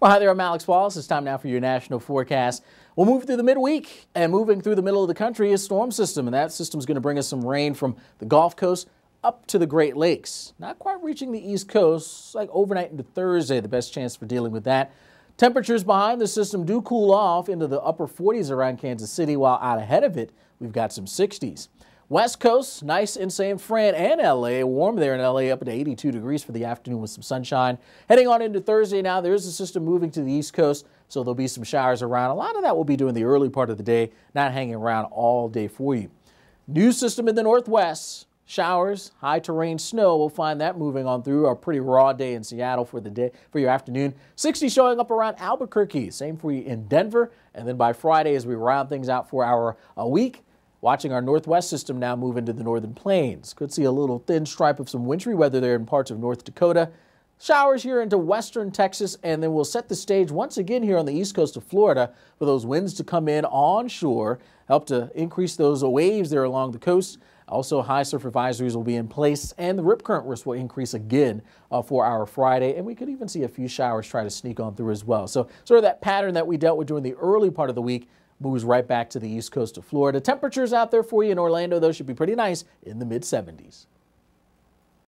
Well, hi there, I'm Alex Wallace. It's time now for your national forecast. We'll move through the midweek, and moving through the middle of the country is storm system, and that system is going to bring us some rain from the Gulf Coast up to the Great Lakes. Not quite reaching the East Coast, like overnight into Thursday, the best chance for dealing with that. Temperatures behind the system do cool off into the upper 40s around Kansas City, while out ahead of it, we've got some 60s. West Coast, nice in San Fran and LA. Warm there in LA, up to 82 degrees for the afternoon with some sunshine. Heading on into Thursday now, there is a system moving to the East Coast, so there'll be some showers around. A lot of that will be during the early part of the day, not hanging around all day for you. New system in the Northwest. Showers, high terrain snow, we'll find that moving on through a pretty raw day in Seattle for the day for your afternoon. 60 showing up around Albuquerque, same for you in Denver. And then by Friday, as we round things out for our a week, Watching our northwest system now move into the northern plains. Could see a little thin stripe of some wintry weather there in parts of North Dakota. Showers here into western Texas, and then we'll set the stage once again here on the east coast of Florida for those winds to come in onshore, help to increase those waves there along the coast. Also, high surf advisories will be in place, and the rip current risk will increase again uh, for our Friday. And we could even see a few showers try to sneak on through as well. So, sort of that pattern that we dealt with during the early part of the week moves right back to the east coast of Florida. Temperatures out there for you in Orlando, though, should be pretty nice in the mid 70s.